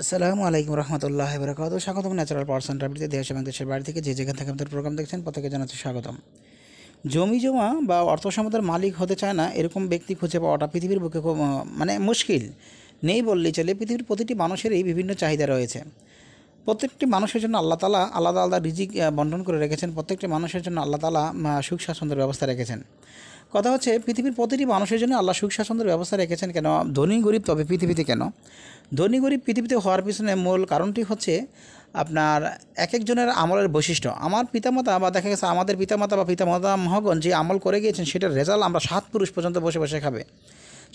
আসসালামু আলাইকুম রহমতুল্লাহ বরকাত স্বাগতম ন্যাচারাল পার্সন সেন্টার দেশ এবং দেশের বাড়ি থেকে যে যেখান থেকে আমাদের প্রোগ্রাম দেখছেন প্রত্যেকে জানাচ্ছি স্বাগতম জমি জমা বা অর্থ সম্পদের মালিক হতে চায় না এরকম ব্যক্তি খুঁজে পাওয়াটা পৃথিবীর বুকে মানে মুশকিল নেই বললে চলে পৃথিবীর প্রতিটি মানুষেরই বিভিন্ন চাহিদা রয়েছে প্রত্যেকটি মানুষের জন্য আল্লাহ তালা আলাদা আলাদা রিজিক বন্টন করে রেখেছেন প্রত্যেকটি মানুষের জন্য আল্লাহ তালা সুখ স্বাচ্ছন্দ্যের ব্যবস্থা রেখেছেন কথা হচ্ছে পৃথিবীর প্রতিটি মানুষের জন্য আল্লাহ সুখ স্বাচ্ছন্দ্যের ব্যবস্থা রেখেছেন কেন ধনী গরিব তবে পৃথিবীতে কেন ধনী গরিব পৃথিবীতে হওয়ার পিছনে মূল কারণটি হচ্ছে আপনার এক একজনের আমলের বৈশিষ্ট্য আমার পিতামাতা বা দেখা গেছে আমাদের পিতামাতা বা পিতামাতা মহগণ যে আমল করে গিয়েছেন সেটার রেজাল্ট আমরা সাত পুরুষ পর্যন্ত বসে বসে খাবে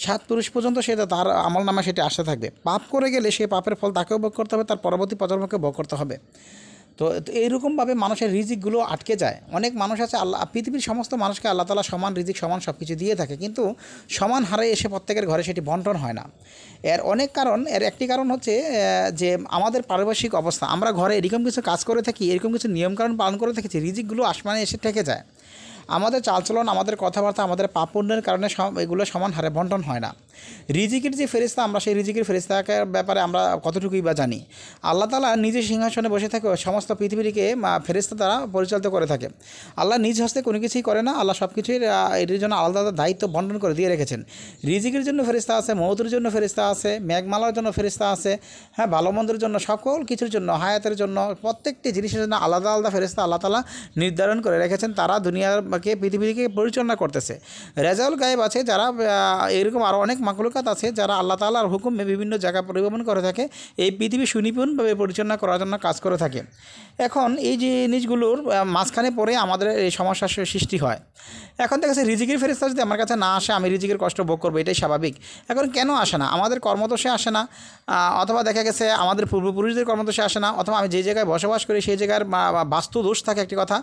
সাত পুরুষ পর্যন্ত সেটা তার আমল নামে সেটা আসতে থাকবে পাপ করে গেলে সে পাপের ফল তাকেও ভোগ করতে হবে তার পরবর্তী প্রজন্মকে ভোগ করতে হবে তো এইরকমভাবে মানুষের রিজিকগুলো আটকে যায় অনেক মানুষ আছে আল্লাহ পৃথিবীর সমস্ত মানুষকে আল্লাহ তালা সমান রিজিক সমান সব কিছু দিয়ে থাকে কিন্তু সমান হারে এসে প্রত্যেকের ঘরে সেটি বন্টন হয় না এর অনেক কারণ এর একটি কারণ হচ্ছে যে আমাদের পারিপার্শ্বিক অবস্থা আমরা ঘরে এরকম কিছু কাজ করে থাকি এরকম কিছু নিয়মকানুন পালন করে থাকি রিজিকগুলো আসমানে এসে থেকে যায় আমাদের চালচলন আমাদের কথাবার্তা আমাদের পাপ পুণ্যের কারণে এগুলো সমান হারে বন্টন হয় না রিজিকের যে ফেরিস্তা আমরা সেই রিজিকের ফেরিস্তাকার ব্যাপারে আমরা কতটুকুই বা জানি আল্লাহ তালা নিজের সিংহাসনে বসে থাকে সমস্ত পৃথিবীকে ফেরিস্তা তারা পরিচালিত করে থাকে আল্লাহ নিজ হস্তে কোনো কিছুই করে না আল্লাহ সব কিছুই এটির জন্য আলাদা আলাদা দায়িত্ব বন্টন করে দিয়ে রেখেছেন রিজিকের জন্য ফেরিস্তা আছে মৌতুর জন্য ফেরিস্তা আছে ম্যাগমালার জন্য ফেরিস্তা আছে হ্যাঁ ভালো মন্দের জন্য সকল কিছুর জন্য হায়াতের জন্য প্রত্যেকটি জিনিসের জন্য আলাদা আলাদা ফেরিস্তা আল্লাহ তালা নির্ধারণ করে রেখেছেন তারা দুনিয়াকে পৃথিবীকে পরিচালনা করতেছে রেজাউল গায়েব আছে যারা এরকম আরও অনেক মাকলুকাত আছে যারা আল্লাহ তালার হুকুমে বিভিন্ন জায়গা পরিবহন করে থাকে এই পৃথিবী সুনিপুণভাবে পরিচালনা করার জন্য কাজ করে থাকে এখন এই যে জিনিসগুলোর মাঝখানে পড়ে আমাদের এই সমস্যার সৃষ্টি হয় এখন দেখা যাচ্ছে রিজিকের ফেরিস্তা যদি আমার কাছে না আসে আমি রিজিকের কষ্ট ভোগ করবো এটাই স্বাভাবিক এখন কেন আসে না আমাদের কর্মদোষে আসে না অথবা দেখা গেছে আমাদের পূর্বপুরুষদের কর্মদোষে আসে না অথবা আমি যে জায়গায় বসবাস করি সেই জায়গার বাস্তু দোষ থাকে একটি কথা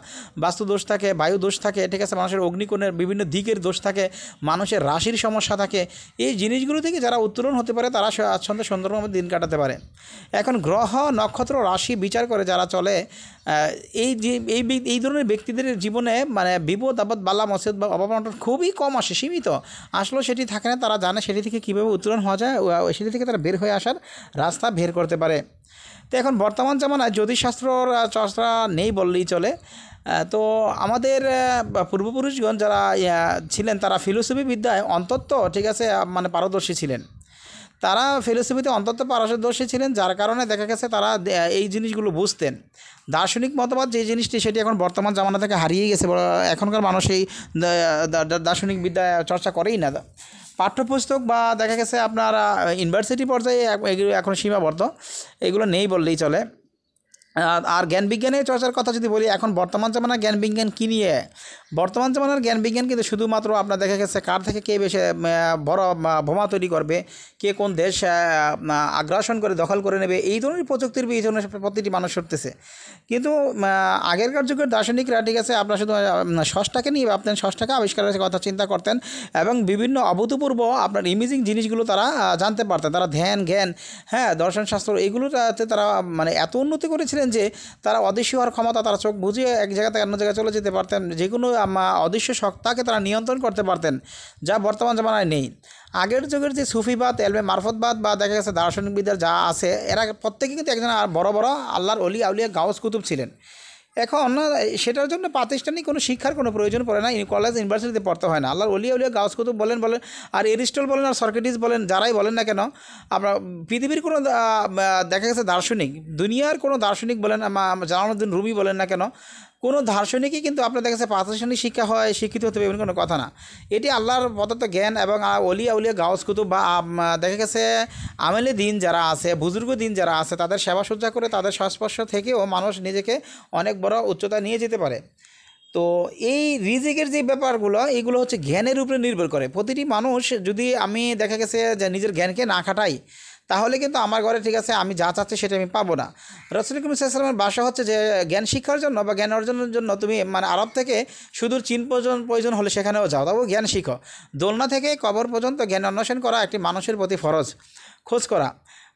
বাস্তু দোষ থাকে বায়ু দোষ থাকে ঠিক আছে মানুষের অগ্নিকোণের বিভিন্ন দিকের দোষ থাকে মানুষের রাশির সমস্যা থাকে এই এই জিনিসগুলো থেকে যারা উত্তোলন হতে পারে তারা স্বাচ্ছন্দ্য সুন্দরভাবে দিন কাটাতে পারে এখন গ্রহ নক্ষত্র রাশি বিচার করে যারা চলে এই যে এই এই ধরনের ব্যক্তিদের জীবনে মানে বিপদ আপদ বালা মসজিদ বা অভাবনটন খুবই কম আসে সীমিত আসলেও সেটি থাকে না তারা জানে সেটি থেকে কীভাবে উত্তোলন হওয়া যায় সেটি থেকে তারা বের হয়ে আসার রাস্তা বের করতে পারে তো এখন বর্তমান জামানায় জ্যোতিষশাস্ত্র চর্চা নেই বললেই চলে তো আমাদের পূর্বপুরুষগণ যারা ছিলেন তারা ফিলোসফি বিদ্যায় অন্তত ঠিক আছে মানে পারদর্শী ছিলেন তারা ফিলোসফিতে অন্তত পারদর্শী ছিলেন যার কারণে দেখা গেছে তারা এই জিনিসগুলো বুঝতেন দার্শনিক মতবাদ যে জিনিসটি সেটি এখন বর্তমান জামানা থেকে হারিয়ে গেছে এখনকার মানুষ এই দার্শনিক বিদ্যা চর্চা করেই না পাঠ্যপুস্তক বা দেখা গেছে আপনারা ইউনিভার্সিটি পর্যায়ে এখন সীমাবদ্ধ এগুলো নেই বললেই চলে আর জ্ঞান বিজ্ঞানের চর্চার কথা যদি বলি এখন বর্তমান জামানার জ্ঞান বিজ্ঞান কী নিয়ে বর্তমান জামানার জ্ঞান বিজ্ঞান কিন্তু শুধুমাত্র আপনার দেখা গেছে কার থেকে কে বেশি বড় বোমা তৈরি করবে কে কোন দেশ আগ্রাসন করে দখল করে নেবে এই ধরনের প্রযুক্তির এই ধরনের প্রতিটি মানুষ সরতেছে কিন্তু আগেরকার যুগের দার্শনিকরা ঠিক আছে আপনার শুধু ষষ্ঠটাকে নিয়ে ভাবতেন ষষ্ঠটাকে আবিষ্কারের কথা চিন্তা করতেন এবং বিভিন্ন অভূতপূর্ব আপনার ইমেজিং জিনিসগুলো তারা জানতে পারতেন তারা ধ্যান জ্ঞান হ্যাঁ দর্শনশাস্ত্র এগুলোতে তারা মানে এত উন্নতি করেছিলেন বলেছিলেন যে তারা অদৃশ্য হওয়ার ক্ষমতা তারা চোখ বুঝিয়ে এক জায়গা থেকে অন্য জায়গায় চলে যেতে পারতেন যে কোনো অদৃশ্য সত্তাকে তারা নিয়ন্ত্রণ করতে পারতেন যা বর্তমান জমানায় নেই আগের যুগের যে সুফিবাদ এলমে মারফতবাদ বা দেখা গেছে দার্শনিকবিদের যা আছে এরা প্রত্যেকে কিন্তু একজন বড় বড় আল্লাহর অলি আউলিয়া গাউস কুতুব ছিলেন এখন সেটার জন্য প্রাতিষ্ঠানিক কোনো শিক্ষার কোনো প্রয়োজন পড়ে না কলেজ ইউনিভার্সিটিতে পড়তে হয় না আল্লাহর অলিয়া উলিয়া গাউস কুতুব বলেন বলেন আর এরিস্টল বলেন আর সরকেটিস বলেন যারাই বলেন না কেন আমরা পৃথিবীর কোনো দেখা গেছে দার্শনিক দুনিয়ার কোনো দার্শনিক বলেন জালানুদ্দিন রুমি বলেন না কেন কোনো দার্শনিকই কিন্তু আপনাদের কাছে প্রাতিষ্ঠানিক শিক্ষা হয় শিক্ষিত হতে এমন কোনো কথা না এটি আল্লাহর প্রদত্ত জ্ঞান এবং অলিয়া উলিয়া গাউস কুতুব বা দেখা গেছে আমেলি দিন যারা আছে বুজুর্গ দিন যারা আছে তাদের সেবা সজ্জা করে তাদের সংস্পর্শ থেকেও মানুষ নিজেকে অনেক বড় উচ্চতা নিয়ে যেতে পারে তো এই রিজিকের যে ব্যাপারগুলো এগুলো হচ্ছে জ্ঞানের উপরে নির্ভর করে প্রতিটি মানুষ যদি আমি দেখা গেছে যে নিজের জ্ঞানকে না খাটাই তাহলে কিন্তু আমার ঘরে ঠিক আছে আমি যা চাচ্ছি সেটা আমি পাবো না রসুল করিমের বাসা হচ্ছে যে জ্ঞান শিক্ষার জন্য বা জ্ঞান অর্জনের জন্য তুমি মানে আরব থেকে সুদূর চীন পর্যন্ত প্রয়োজন হলে সেখানেও যাও তবু জ্ঞান শিখো দোলনা থেকে কবর পর্যন্ত জ্ঞান অন্বেষণ করা একটি মানুষের প্রতি ফরজ খোঁজ করা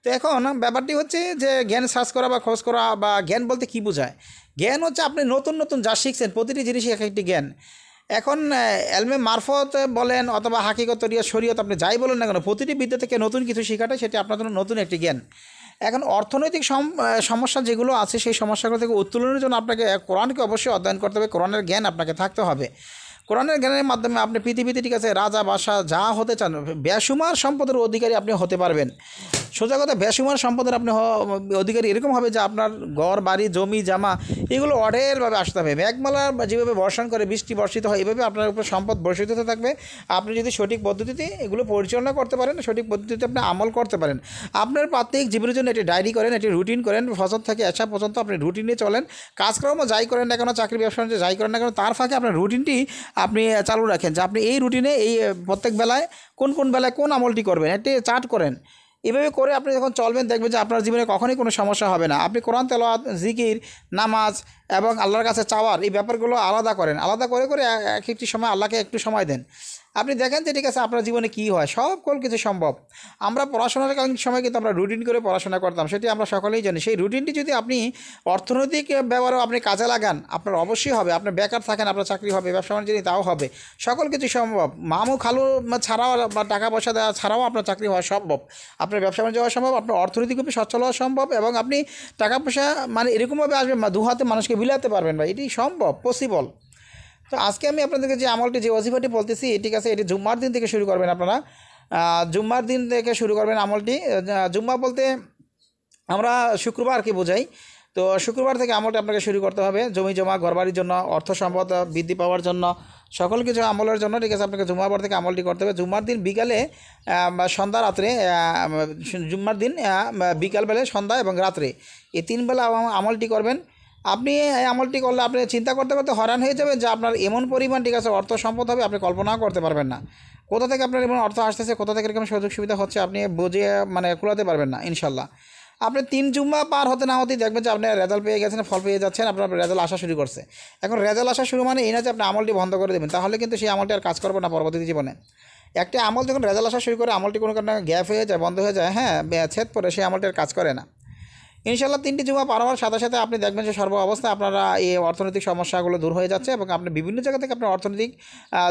তো এখন ব্যাপারটি হচ্ছে যে জ্ঞান সার্চ করা বা খোঁজ করা বা জ্ঞান বলতে কী বোঝায় জ্ঞান হচ্ছে আপনি নতুন নতুন যা শিখছেন প্রতিটি জিনিসই এক একটি জ্ঞান এখন এলমে মারফত বলেন অথবা হাকিগত রিয়া শরীয়ত আপনি যাই বলুন না কেন প্রতিটি বিদ্যা থেকে নতুন কিছু শেখাটা সেটি আপনার জন্য নতুন একটি জ্ঞান এখন অর্থনৈতিক সমস্যা যেগুলো আছে সেই সমস্যাগুলো থেকে উত্তোলনের জন্য আপনাকে কোরআনকে অবশ্যই অধ্যয়ন করতে হবে কোরআনের জ্ঞান আপনাকে থাকতে হবে কোরআনের জ্ঞানের মাধ্যমে আপনি পৃথিবীতে ঠিক আছে রাজা বাসা যা হতে চান বেসুমার সম্পদের অধিকারী আপনি হতে পারবেন সোজা কথা বেসুমার সম্পদের আপনি অধিকারী এরকম হবে যে আপনার ঘর বাড়ি জমি জামা এগুলো অঢেলভাবে আসতে হবে মেঘমালা যেভাবে বর্ষণ করে বৃষ্টি বর্ষিত হয় এভাবে আপনার উপর সম্পদ বর্ষিত হতে থাকবে আপনি যদি সঠিক পদ্ধতিতে এগুলো পরিচালনা করতে পারেন সঠিক পদ্ধতিতে আপনি আমল করতে পারেন আপনার প্রাত্যিক জীবনের জন্য একটি ডায়েরি করেন একটি রুটিন করেন ফসল থেকে আসা পর্যন্ত আপনি রুটিনে চলেন কাজকর্ম যাই করেন না কেন চাকরি ব্যবসা যাই করেন না কেন তার ফাঁকে আপনার রুটিনটি আপনি চালু রাখেন যে আপনি এই রুটিনে এই প্রত্যেক বেলায় কোন কোন বেলায় কোন আমলটি করবেন এটি চার্ট করেন এভাবে করে আপনি যখন চলবেন দেখবেন যে আপনার জীবনে কখনই কোনো সমস্যা হবে না আপনি কোরআন তেল জিকির নামাজ এবং আল্লাহর কাছে চাওয়ার এই ব্যাপারগুলো আলাদা করেন আলাদা করে করে এক একটি সময় আল্লাহকে একটু সময় দেন আপনি দেখেন যে ঠিক আছে আপনার জীবনে কি হয় সকল কিছু সম্ভব আমরা পড়াশোনার সময় কিন্তু আমরা রুটিন করে পড়াশোনা করতাম সেটি আমরা সকলেই জানি সেই রুটিনটি যদি আপনি অর্থনৈতিক ব্যবহারও আপনি কাজে লাগান আপনার অবশ্যই হবে আপনার বেকার থাকেন আপনার চাকরি হবে ব্যবসা বাণিজ্য তাও হবে সকল কিছু সম্ভব মামু খালু ছাড়াও বা টাকা পয়সা দেওয়া ছাড়াও আপনার চাকরি হওয়া সম্ভব আপনার ব্যবসা বাণিজ্য হওয়া সম্ভব আপনার অর্থনৈতিকভাবে সচ্ছল হওয়া সম্ভব এবং আপনি টাকা পয়সা মানে এরকমভাবে আসবে দু হাতে মানুষকে বিলাতে পারবেন বা এটি সম্ভব পসিবল তো আজকে আমি আপনাদেরকে যে আমলটি যে অজিফাটি বলতেছি ঠিক আছে এটি জুম্মার দিন থেকে শুরু করবেন আপনারা জুম্মার দিন থেকে শুরু করবেন আমলটি জুম্মা বলতে আমরা শুক্রবার কি বোঝাই তো শুক্রবার থেকে আমলটা আপনাকে শুরু করতে হবে জমি জমা ঘরবাড়ির জন্য অর্থ সম্পদ বৃদ্ধি পাওয়ার জন্য সকল কিছু আমলের জন্য ঠিক আছে আপনাকে জুম্মার পর থেকে আমলটি করতে হবে জুম্মার দিন বিকালে সন্ধ্যা রাত্রে জুম্মার দিন বিকালবেলায় সন্ধ্যা এবং রাত্রে এই তিনবেলা আমলটি করবেন আপনি এই আমলটি করলে আপনি চিন্তা করতে করতে হয়রান হয়ে যাবেন যে আপনার এমন পরিমাণ ঠিক আছে অর্থ সম্পদ হবে আপনি কল্পনাও করতে পারবেন না কোথা থেকে আপনার এমন অর্থ আসতেছে কোথা থেকে এরকম সুযোগ সুবিধা হচ্ছে আপনি বুঝে মানে কুলাতে পারবেন না ইনশাল্লাহ আপনি তিন জুম্মা পার হতে না হতেই দেখবেন যে আপনি রেজাল্ট পেয়ে গেছেন ফল পেয়ে যাচ্ছেন আপনার রেজাল্ট আসা শুরু করছে এখন রেজাল্ট আসা শুরু মানে এই না যে আপনি আমলটি বন্ধ করে দেবেন তাহলে কিন্তু সেই আমলটি আর কাজ করবে না পরবর্তী জীবনে একটা আমল যখন রেজাল্ট আসা শুরু করে আমলটি কোনো কারণে গ্যাপ হয়ে যায় বন্ধ হয়ে যায় হ্যাঁ ছেদ পরে সেই আমলটি আর কাজ করে না ইনশাল্লাহ তিনটি জুমা পার হওয়ার সাথে সাথে আপনি দেখবেন যে সর্ব অবস্থায় আপনারা এই অর্থনৈতিক সমস্যাগুলো দূর হয়ে যাচ্ছে এবং আপনি বিভিন্ন জায়গা থেকে আপনার অর্থনৈতিক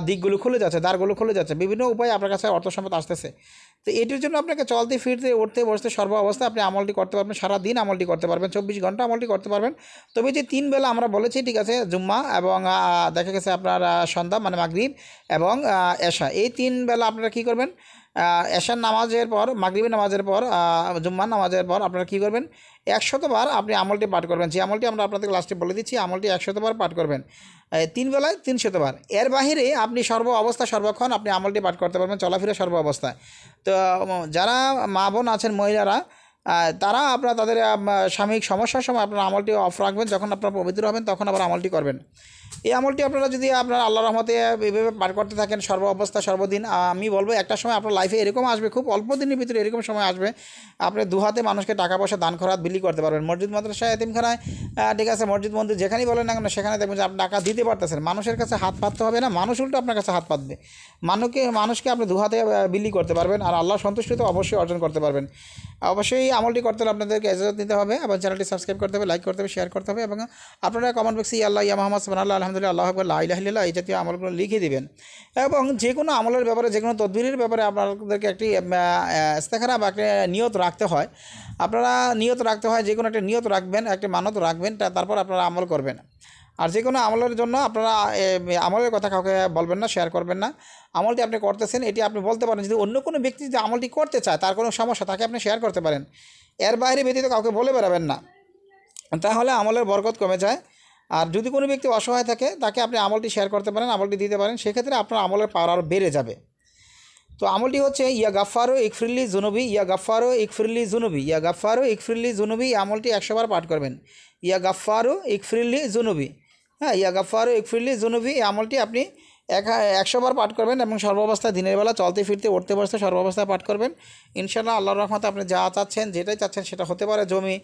দিকগুলো খুলে যাচ্ছে দ্বারগুলো খুলে যাচ্ছে বিভিন্ন উপায়ে আপনার কাছে অর্থ সম্পদ আসতেছে তো এটির জন্য আপনাকে চলতে ফিরতে উঠতে বসতে সর্ব অবস্থায় আপনি আমলটি করতে পারবেন সারা দিন আমলটি করতে পারবেন চব্বিশ ঘন্টা আমলটি করতে পারবেন তবে যে তিন বেলা আমরা বলেছি ঠিক আছে জুম্মা এবং দেখা গেছে আপনার সন্ধ্যা মানে মাগরীব এবং এশা এই তিন বেলা আপনারা কী করবেন এশার নামাজের পর মাগরীবের নামাজের পর জুম্মার নামাজের পর আপনারা কী করবেন একশতবার আপনি আমলটি পাঠ করবেন যে আমলটি আমরা আপনাদের লাস্টে বলে দিচ্ছি আমলটি একশতবার পাঠ করবেন তিন বেলায় তিনশতবার এর বাহিরে আপনি সর্ব অবস্থা সর্বক্ষণ আপনি আমলটি পাঠ করতে পারবেন চলাফেরা সর্ব অবস্থায় তো যারা মা বোন আছেন মহিলারা তারা আপনারা তাদের সাময়িক সমস্যার সময় আপনারা আমলটি অফ রাখবেন যখন আপনারা পবিত্র হবেন তখন আবার আমলটি করবেন এই আমলটি আপনারা যদি আপনার আল্লাহ রহমতে এভাবে পার করতে থাকেন সর্ব অবস্থা সর্বদিন আমি বলবো একটা সময় আপনার লাইফে এরকম আসবে খুব অল্প দিনের ভিতরে এরকম সময় আসবে আপনি দুহাতে মানুষকে টাকা পয়সা দান খরাত বিলি করতে পারবেন মসজিদ মাদ্রাসায় এতিমখানায় ঠিক আছে মসজিদ মন্দির যেখানেই বলেন না কেন সেখানে দেখবেন যে আপনি টাকা দিতে পারতেছেন মানুষের কাছে হাত পাততে হবে না মানুষ উল্টো আপনার কাছে হাত পাতবে মানুষকে মানুষকে আপনি দুহাতে বিলি করতে পারবেন আর আল্লাহ সন্তুষ্টি তো অবশ্যই অর্জন করতে পারবেন অবশ্যই আমলটি করতে হলে আপনাদেরকে এজাজত নিতে হবে এবং চ্যানেলটি সাবস্ক্রাইব করতে হবে লাইক করতে হবে শেয়ার করতে হবে এবং আপনারা কমেন্ট বক্সে আল্লাহ ইয়া মোহাম্মদ সোহানাল্লাহ আলহামদুলিল্লাহ আল্লাহ আকবর আল্লাহ এই জাতীয় আমলগুলো লিখে দেবেন এবং যে কোনো আমলের ব্যাপারে যে কোনো তদবিরের ব্যাপারে আপনাদেরকে একটি ইস্তেখানা বা একটা নিয়ত রাখতে হয় আপনারা নিয়ত রাখতে হয় যে কোনো একটা নিয়ত রাখবেন একটি মানত রাখবেন তারপর আপনারা আমল করবেন আর যে কোনো আমলের জন্য আপনারা আমলের কথা কাউকে বলবেন না শেয়ার করবেন না আমলটি আপনি করতেছেন এটি আপনি বলতে পারেন যদি অন্য কোনো ব্যক্তি যদি আমলটি করতে চায় তার কোনো সমস্যা তাকে আপনি শেয়ার করতে পারেন এর বাইরে ব্যতীত কাউকে বলে বেড়াবেন না তাহলে আমলের বরকত কমে যায় আর যদি কোনো ব্যক্তি অসহায় থাকে তাকে আপনি আমলটি শেয়ার করতে পারেন আমলটি দিতে পারেন সেক্ষেত্রে আপনার আমলের পাওয়ার আরও বেড়ে যাবে তো আমলটি হচ্ছে ইয়া গাফারো ইকফ্রিল্লি জুনুবি ইয়া গাফারো ইকফ্রিল্লি জুনুবি ইয়া গাফারো ইকফ্রিল্লি জুনুবি আমলটি একশোবার পাঠ করবেন ইয়া গাফারো ইকফ্রিল্লি জুনুবি হ্যাঁ ইয়া গাফারু ইকফিরলি জুনুবি এই আমলটি আপনি এক একশোবার পাঠ করবেন এবং সর্বাবস্থায় দিনের বেলা চলতে ফিরতে উঠতে বসতে সর্বাবস্থায় পাঠ করবেন ইনশাল্লাহ আল্লাহর রহমতে আপনি যা চাচ্ছেন যেটাই চাচ্ছেন সেটা হতে পারে জমি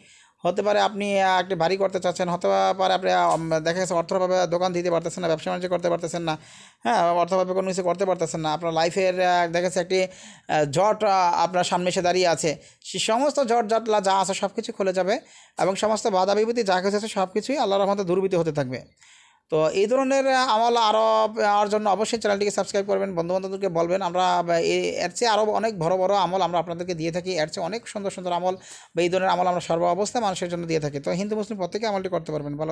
হতে পারে আপনি একটি বাড়ি করতে চাচ্ছেন হতে পারে আপনি দেখা গেছে অর্থভাবে দোকান দিতে পারতেছেন না ব্যবসা বাণিজ্য করতে পারতেছেন না হ্যাঁ অর্থভাবে কোনো কিছু করতে পারতেছেন না আপনার লাইফের দেখা গেছে একটি জট আপনার সামনে এসে দাঁড়িয়ে আছে সে সমস্ত জট জটলা যা আছে সব কিছু খুলে যাবে এবং সমস্ত বাধা বিভূতি যা কিছু আছে সব কিছুই আল্লাহর মতো দুর্বৃত হতে থাকবে তো এই ধরনের আমল আরও পাওয়ার জন্য অবশ্যই চ্যানেলটিকে সাবস্ক্রাইব করবেন বন্ধুবান্ধবদেরকে বলবেন আমরা এর চেয়ে আরও অনেক বড় বড় আমল আমরা আপনাদেরকে দিয়ে থাকি এর চেয়ে অনেক সুন্দর সুন্দর আমল বা এই ধরনের আমল আমরা সর্ব অবস্থায় মানুষের জন্য দিয়ে থাকি তো হিন্দু মুসলিম প্রত্যেকে আমলটি করতে পারবেন ভালো